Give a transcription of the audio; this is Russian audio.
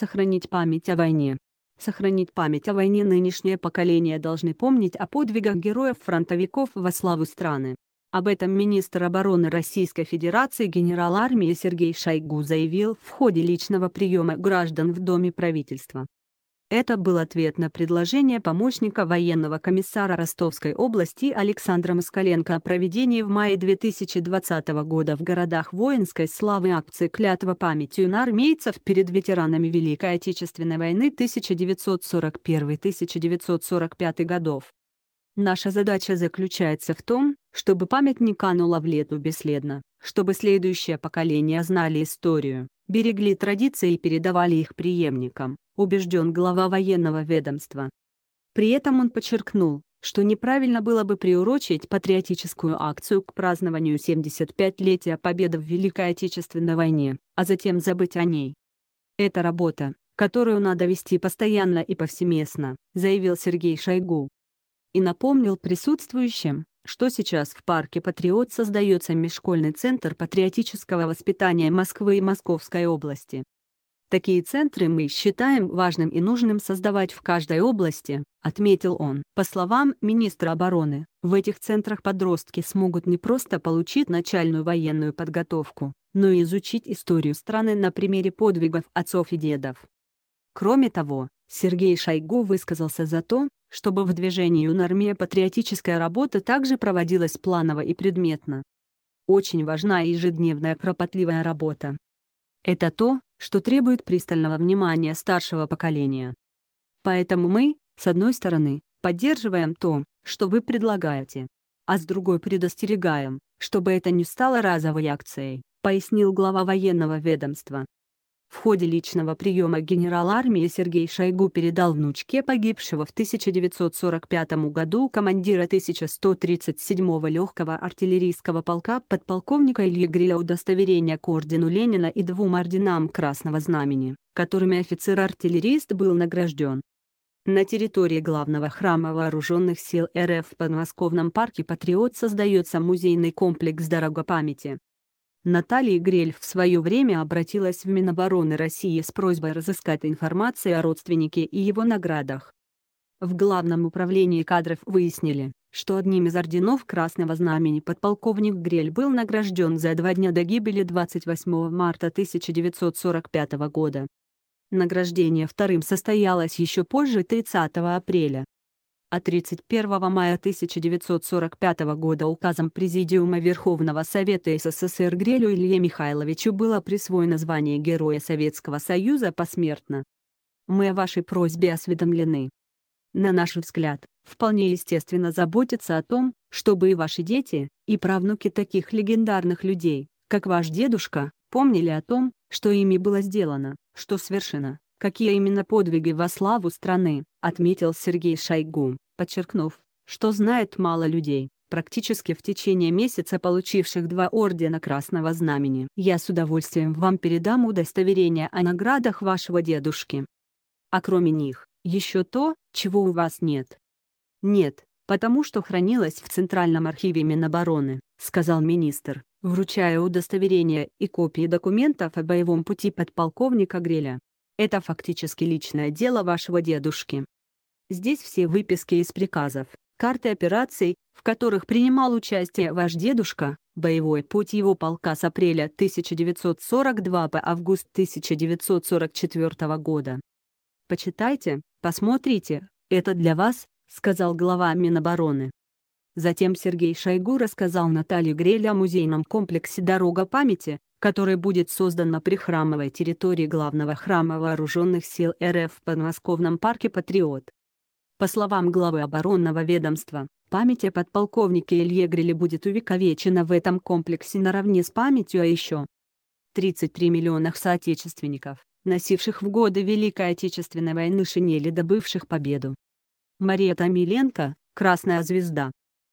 Сохранить память о войне. Сохранить память о войне нынешнее поколение должны помнить о подвигах героев-фронтовиков во славу страны. Об этом министр обороны Российской Федерации генерал армии Сергей Шойгу заявил в ходе личного приема граждан в Доме правительства. Это был ответ на предложение помощника военного комиссара Ростовской области Александра Москаленко о проведении в мае 2020 года в городах воинской славы акции «Клятва памятью на армейцев» перед ветеранами Великой Отечественной войны 1941-1945 годов. Наша задача заключается в том, чтобы память не канула в лету бесследно, чтобы следующее поколение знали историю, берегли традиции и передавали их преемникам, убежден глава военного ведомства. При этом он подчеркнул, что неправильно было бы приурочить патриотическую акцию к празднованию 75-летия победы в Великой Отечественной войне, а затем забыть о ней. «Это работа, которую надо вести постоянно и повсеместно», заявил Сергей Шойгу. И напомнил присутствующим, что сейчас в парке «Патриот» создается Межшкольный центр патриотического воспитания Москвы и Московской области. Такие центры мы считаем важным и нужным создавать в каждой области, отметил он. По словам министра обороны, в этих центрах подростки смогут не просто получить начальную военную подготовку, но и изучить историю страны на примере подвигов отцов и дедов. Кроме того, Сергей Шойгу высказался за то, чтобы в движении ЮНАРМИЯ патриотическая работа также проводилась планово и предметно. Очень важна и ежедневная кропотливая работа. Это то, что требует пристального внимания старшего поколения. Поэтому мы, с одной стороны, поддерживаем то, что вы предлагаете, а с другой предостерегаем, чтобы это не стало разовой акцией, пояснил глава военного ведомства. В ходе личного приема генерал армии Сергей Шойгу передал внучке погибшего в 1945 году командира 1137-го легкого артиллерийского полка подполковника Ильи Гриля удостоверение к ордену Ленина и двум орденам Красного Знамени, которыми офицер-артиллерист был награжден. На территории главного храма Вооруженных сил РФ в подмосковном парке «Патриот» создается музейный комплекс «Дорога памяти», Наталья Грель в свое время обратилась в Минобороны России с просьбой разыскать информацию о родственнике и его наградах. В Главном управлении кадров выяснили, что одним из орденов Красного Знамени подполковник Грель был награжден за два дня до гибели 28 марта 1945 года. Награждение вторым состоялось еще позже 30 апреля а 31 мая 1945 года указом Президиума Верховного Совета СССР Грелю Илье Михайловичу было присвоено звание Героя Советского Союза посмертно. Мы о вашей просьбе осведомлены. На наш взгляд, вполне естественно заботиться о том, чтобы и ваши дети, и правнуки таких легендарных людей, как ваш дедушка, помнили о том, что ими было сделано, что свершено, какие именно подвиги во славу страны, отметил Сергей Шойгу, подчеркнув, что знает мало людей, практически в течение месяца получивших два ордена Красного Знамени. Я с удовольствием вам передам удостоверение о наградах вашего дедушки. А кроме них, еще то, чего у вас нет. Нет, потому что хранилось в Центральном архиве Минобороны, сказал министр, вручая удостоверение и копии документов о боевом пути подполковника Греля. Это фактически личное дело вашего дедушки. Здесь все выписки из приказов, карты операций, в которых принимал участие ваш дедушка, боевой путь его полка с апреля 1942 по август 1944 года. Почитайте, посмотрите, это для вас, сказал глава Минобороны. Затем Сергей Шойгу рассказал Наталье Грель о музейном комплексе «Дорога памяти», который будет создан на прихрамовой территории главного храма Вооруженных сил РФ в подмосковном парке «Патриот». По словам главы оборонного ведомства, память о подполковнике Илье Гриле будет увековечена в этом комплексе наравне с памятью о а еще 33 миллионах соотечественников, носивших в годы Великой Отечественной войны шинели добывших победу. Мария Томиленко, «Красная звезда».